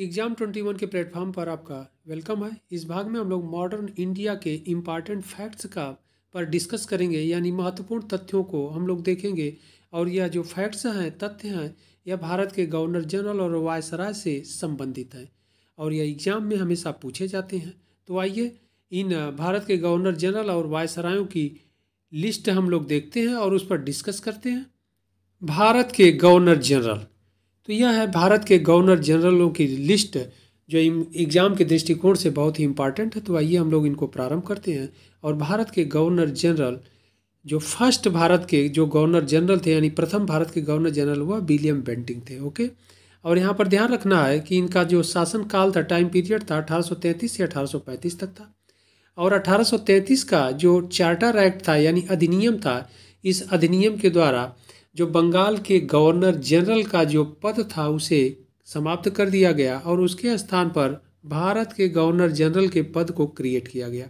exam 21 के platform पर आपका वेलकम है इस भाग में हम लोग मॉडर्न इंडिया के इम्पॉर्टेंट फैक्ट्स का पर डिस्कस करेंगे यानी महत्वपूर्ण तथ्यों को हम लोग देखेंगे और यह जो फैक्ट्स हैं तथ्य हैं यह भारत के गवर्नर जनरल और वायसराय से संबंधित हैं और यह एग्ज़ाम में हमेशा पूछे जाते हैं तो आइए इन भारत के गवर्नर जनरल और वायसरायों की लिस्ट हम लोग देखते हैं और उस पर डिस्कस करते हैं भारत के गवर्नर जनरल तो यह है भारत के गवर्नर जनरलों की लिस्ट जो एग्ज़ाम के दृष्टिकोण से बहुत ही इम्पॉर्टेंट है तो आइए हम लोग इनको प्रारंभ करते हैं और भारत के गवर्नर जनरल जो फर्स्ट भारत के जो गवर्नर जनरल थे यानी प्रथम भारत के गवर्नर जनरल हुआ विलियम बेंटिंग थे ओके और यहाँ पर ध्यान रखना है कि इनका जो शासन काल था टाइम पीरियड था 1833 से 1835 तक था और 1833 का जो चार्टर एक्ट था यानी अधिनियम था इस अधिनियम के द्वारा जो बंगाल के गवर्नर जनरल का जो पद था उसे समाप्त कर दिया गया और उसके स्थान पर भारत के गवर्नर जनरल के पद को क्रिएट किया गया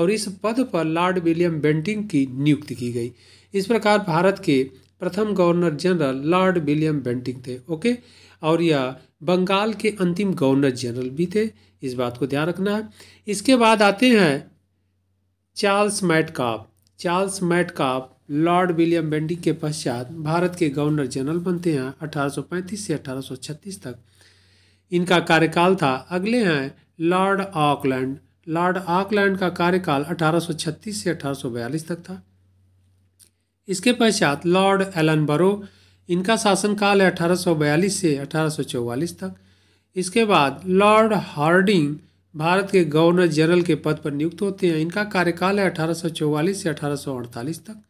और इस पद पर लॉर्ड विलियम बेंटिंग की नियुक्ति की गई इस प्रकार भारत के प्रथम governor general lord William Bentinck थे ओके और यह बंगाल के अंतिम गवर्नर जनरल भी थे इस बात को ध्यान रखना है इसके बाद आते हैं Charles Metcalfe Charles Metcalfe lord William Bentinck के पश्चात भारत के गवर्नर जनरल बनते हैं 1835 से 1836 तक इनका कार्यकाल था अगले हैं लॉर्ड ऑकलैंड लॉर्ड ऑकलैंड का कार्यकाल 1836 से 1842 तक था इसके पश्चात लॉर्ड एलन बरो इनका शासनकाल है 1842 से 1844 तक इसके बाद लॉर्ड हार्डिंग भारत के गवर्नर जनरल के पद पर नियुक्त होते हैं इनका कार्यकाल है 1844 से 1848 तक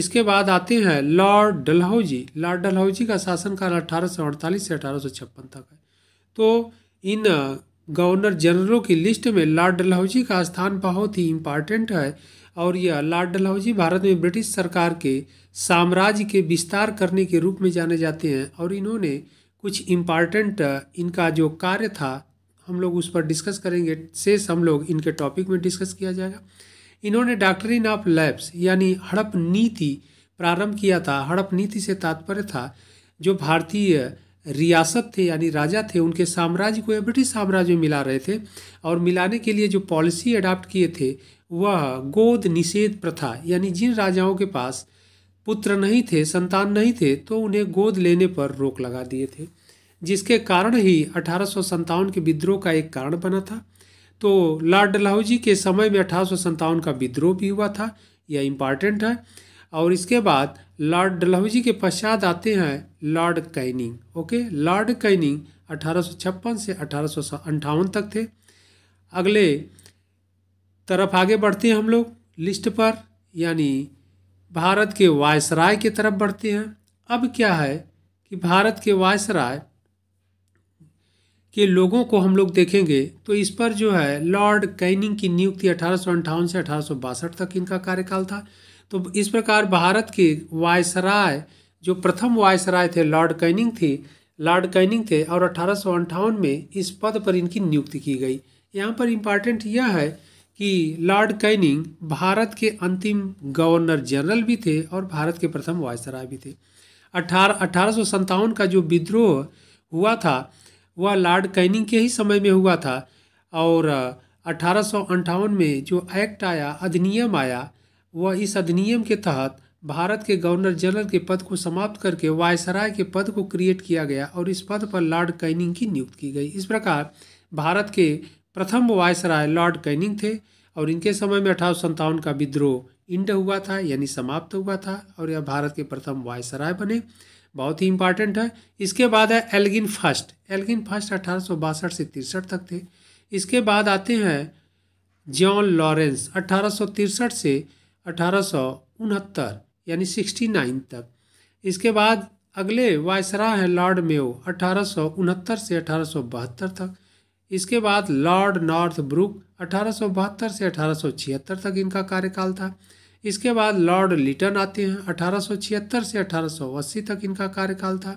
इसके बाद आते हैं लॉर्ड डलहौजी लॉर्ड डलहौजी का शासनकाल अठारह सौ अड़तालीस से अठारह सौ छप्पन तक है तो इन गवर्नर जनरलों की लिस्ट में लॉर्ड डलहौजी का स्थान बहुत ही इम्पॉर्टेंट है और यह लॉर्ड डलहौजी भारत में ब्रिटिश सरकार के साम्राज्य के विस्तार करने के रूप में जाने जाते हैं और इन्होंने कुछ इम्पॉर्टेंट इनका जो कार्य था हम लोग उस पर डिस्कस करेंगे शेष हम लोग इनके टॉपिक में डिस्कस किया जाएगा इन्होंने डॉक्टरिन ऑफ लैब्स यानी हड़प नीति प्रारंभ किया था हड़प नीति से तात्पर्य था जो भारतीय रियासत थे यानी राजा थे उनके साम्राज्य को ब्रिटिश साम्राज्य में मिला रहे थे और मिलाने के लिए जो पॉलिसी अडाप्ट किए थे वह गोद निषेध प्रथा यानी जिन राजाओं के पास पुत्र नहीं थे संतान नहीं थे तो उन्हें गोद लेने पर रोक लगा दिए थे जिसके कारण ही अठारह के विद्रोह का एक कारण बना था तो लॉर्ड डलहौजी के समय में अठारह का विद्रोह भी हुआ था यह इम्पॉर्टेंट है और इसके बाद लॉर्ड डलहौजी के पश्चात आते हैं lord Canning okay lord Canning अठारह से अठारह तक थे अगले तरफ आगे बढ़ते हैं हम लोग लिस्ट पर यानी भारत के वायसराय की तरफ बढ़ते हैं अब क्या है कि भारत के वायसराय के लोगों को हम लोग देखेंगे तो इस पर जो है लॉर्ड कैनिंग की नियुक्ति अठारह से अठारह तक इनका कार्यकाल था तो इस प्रकार भारत के वायसराय जो प्रथम वायसराय थे लॉर्ड कैनिंग थे लॉर्ड कैनिंग थे और अठारह में इस पद पर इनकी नियुक्ति की गई यहाँ पर इम्पॉर्टेंट यह है कि लॉर्ड कैनिंग भारत के अंतिम गवर्नर जनरल भी थे और भारत के प्रथम वायसराय भी थे अठारह अठारह का जो विद्रोह हुआ था वह लॉर्ड कैनिंग के ही समय में हुआ था और अठारह में जो एक्ट आया अधिनियम आया वह इस अधिनियम के तहत भारत के गवर्नर जनरल के पद को समाप्त करके वायसराय के पद को क्रिएट किया गया और इस पद पर लॉर्ड कैनिंग की नियुक्त की गई इस प्रकार भारत के प्रथम वायसराय लॉर्ड कैनिंग थे और इनके समय में अठारह का विद्रोह इंड हुआ था यानी समाप्त हुआ था और यह भारत के प्रथम वायसराय बने बहुत ही इंपॉर्टेंट है इसके बाद है एल्गिन फर्स्ट एल्गिन फर्स्ट अठारह से तिरसठ तक थे इसके बाद आते हैं जॉन लॉरेंस अठारह से अठारह यानी सिक्सटी नाइन तक इसके बाद अगले वायसरा हैं लॉर्ड मेयो अठारह से अठारह तक इसके बाद लॉर्ड नॉर्थ ब्रुक अठारह से अठारह तक इनका कार्यकाल था इसके बाद लॉर्ड लिटन आते हैं 1876 से अठारह तक इनका कार्यकाल था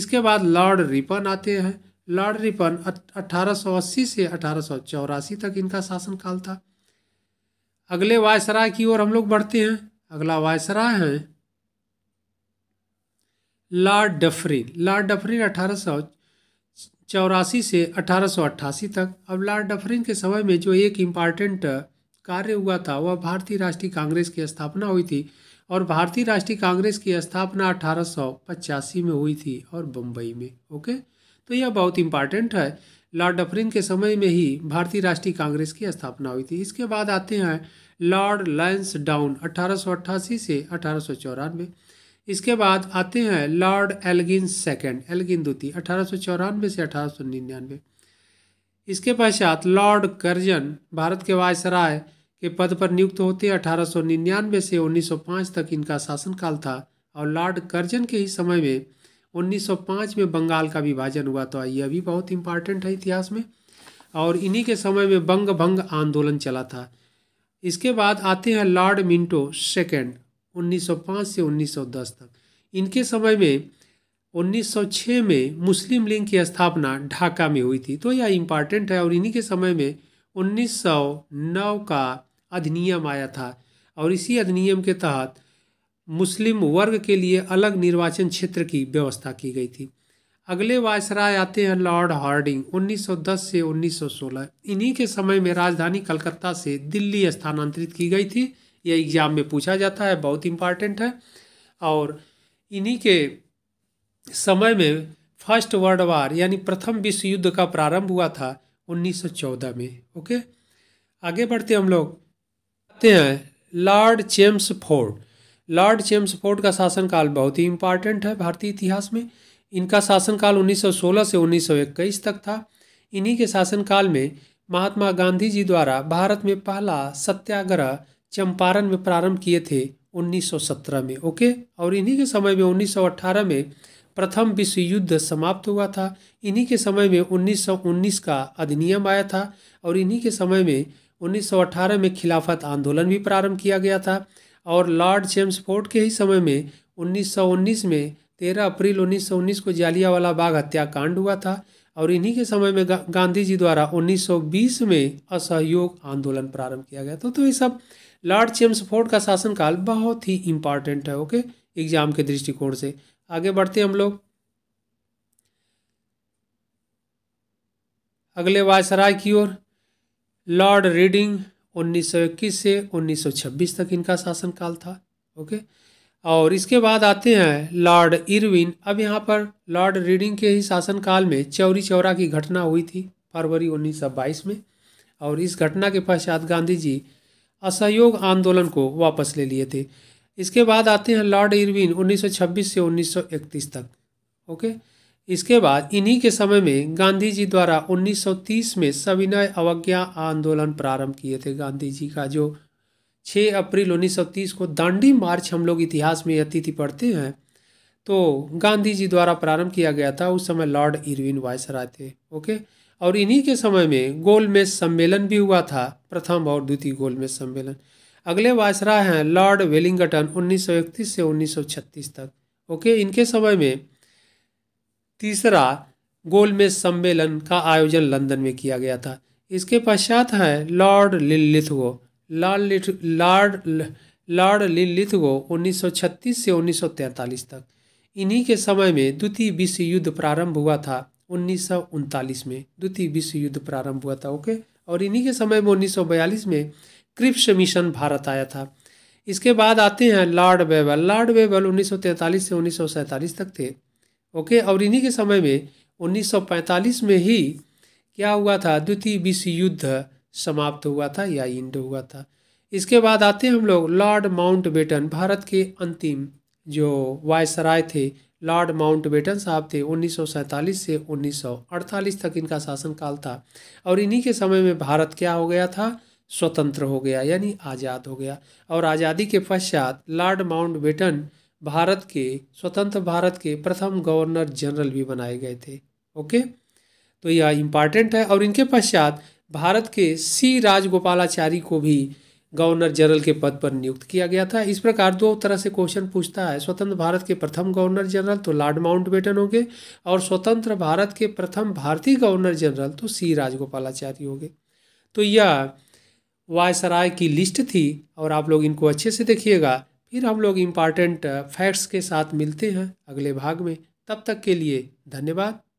इसके बाद लॉर्ड रिपन आते हैं लॉर्ड रिपन 1880 से अठारह तक इनका शासनकाल था अगले वायसराय की ओर हम लोग बढ़ते हैं अगला वायसराय है लॉर्ड डफरिन लॉर्ड डफरिन अठारह चौरासी से अठारह तक अब लॉर्ड डफरिन के समय में जो एक इम्पॉर्टेंट कार्य हुआ था वह भारतीय राष्ट्रीय कांग्रेस की स्थापना हुई थी और भारतीय राष्ट्रीय कांग्रेस की स्थापना अठारह में हुई थी और बम्बई में ओके तो यह बहुत इंपॉर्टेंट है लॉर्ड डफरिन के समय में ही भारतीय राष्ट्रीय कांग्रेस की स्थापना हुई थी इसके बाद आते हैं लॉर्ड लायंस डाउन अठारह से अठारह इसके बाद आते हैं लॉर्ड एलगिन सेकेंड एलगिन द्वितीय अठारह से अठारह इसके पश्चात लॉर्ड कर्जन भारत के वायसराय के पद पर नियुक्त होते अठारह से 1905 तक इनका शासनकाल था और लॉर्ड कर्जन के ही समय में 1905 में बंगाल का विभाजन हुआ था तो यह भी बहुत इम्पॉर्टेंट है इतिहास में और इन्हीं के समय में बंग भंग आंदोलन चला था इसके बाद आते हैं लॉर्ड मिंटो सेकेंड 1905 से 1910 तक इनके समय में 1906 में मुस्लिम लीग की स्थापना ढाका में हुई थी तो यह इम्पॉर्टेंट है और इन्हीं के समय में 1909 का अधिनियम आया था और इसी अधिनियम के तहत मुस्लिम वर्ग के लिए अलग निर्वाचन क्षेत्र की व्यवस्था की गई थी अगले वायसराय आते हैं लॉर्ड हार्डिंग 1910 से 1916 इन्हीं के समय में राजधानी कलकत्ता से दिल्ली स्थानांतरित की गई थी यह एग्ज़ाम में पूछा जाता है बहुत इम्पॉर्टेंट है और इन्हीं के समय में फर्स्ट वर्ल्ड वार यानी प्रथम विश्व युद्ध का प्रारंभ हुआ था 1914 में ओके आगे बढ़ते हम लोग आते हैं lord Chelmsford lord Chelmsford का शासनकाल बहुत ही इम्पॉर्टेंट है भारतीय इतिहास में इनका शासनकाल 1916 से 1921 तक था इन्हीं के शासनकाल में महात्मा गांधी जी द्वारा भारत में पहला सत्याग्रह चंपारण में प्रारंभ किए थे 1917 में ओके और इन्हीं के समय में 1918 में प्रथम विश्व युद्ध समाप्त हुआ था इन्हीं के समय में 1919 का अधिनियम आया था और इन्हीं के समय में 1918 में खिलाफत आंदोलन भी प्रारंभ किया गया था और लॉर्ड जेम्स फोर्ट के ही समय में 1919 में 13 अप्रैल 1919 को जालियावाला बाग हत्याकांड हुआ था और इन्हीं के समय में गा, गांधी जी द्वारा 1920 में असहयोग आंदोलन प्रारंभ किया गया था तो ये सब लॉर्ड जेम्स का शासनकाल बहुत ही इम्पॉर्टेंट है ओके एग्जाम के दृष्टिकोण से आगे बढ़ते हम लोग अगले वायसराय की ओर लॉर्ड रीडिंग 1921 से 1926 तक इनका शासनकाल था ओके और इसके बाद आते हैं लॉर्ड इरविन अब यहाँ पर लॉर्ड रीडिंग के ही शासनकाल में चौरी चौरा की घटना हुई थी फरवरी 1922 में और इस घटना के पश्चात गांधी जी असहयोग आंदोलन को वापस ले लिए थे इसके बाद आते हैं लॉर्ड इरविन 1926 से 1931 तक ओके इसके बाद इन्हीं के समय में गांधी जी द्वारा 1930 में सविनय अवज्ञा आंदोलन प्रारंभ किए थे गांधी जी का जो 6 अप्रैल 1930 को दांडी मार्च हम लोग इतिहास में अतिथि पढ़ते हैं तो गांधी जी द्वारा प्रारंभ किया गया था उस समय लॉर्ड इरविन वायसराय थे ओके और इन्हीं के समय में गोलमेज सम्मेलन भी हुआ था प्रथम और द्वितीय गोलमेज सम्मेलन अगले वायसराय हैं लॉर्ड वेलिंगटन 1931 से 1936 तक ओके इनके समय में तीसरा गोलमेज सम्मेलन का आयोजन लंदन में किया गया था इसके पश्चात है lord Linlithgow lord lord lord Linlithgow 1936 से 1943 तक इन्हीं के समय में द्वितीय विश्व युद्ध प्रारंभ हुआ था उन्नीस में द्वितीय विश्व युद्ध प्रारंभ हुआ था ओके और इन्हीं के समय में 1942 में क्रिप्स मिशन भारत आया था इसके बाद आते हैं लॉर्ड वेबल लॉर्ड वेबल 1943 से 1947 तक थे ओके और इन्हीं के समय में 1945 में ही क्या हुआ था द्वितीय विश्व युद्ध समाप्त हुआ था या इंड हुआ था इसके बाद आते हैं हम लोग लॉर्ड बेटन भारत के अंतिम जो वायसराय थे लॉर्ड माउंट बेटन साहब थे 1947 से 1948 तक इनका शासनकाल था और इन्हीं के समय में भारत क्या हो गया था स्वतंत्र हो गया यानी आज़ाद हो गया और आज़ादी के पश्चात लॉर्ड माउंट बेटन भारत के स्वतंत्र भारत के प्रथम गवर्नर जनरल भी बनाए गए थे ओके तो यह इम्पॉर्टेंट है और इनके पश्चात भारत के सी राजगोपालाचारी को भी गवर्नर जनरल के पद पर नियुक्त किया गया था इस प्रकार दो तरह से क्वेश्चन पूछता है स्वतंत्र भारत के प्रथम गवर्नर जनरल तो लॉर्ड बेटन होंगे और स्वतंत्र भारत के प्रथम भारतीय गवर्नर जनरल तो सी राजगोपालाचारी होंगे तो यह वायसराय की लिस्ट थी और आप लोग इनको अच्छे से देखिएगा फिर हम लोग इम्पॉर्टेंट फैक्ट्स uh, के साथ मिलते हैं अगले भाग में तब तक के लिए धन्यवाद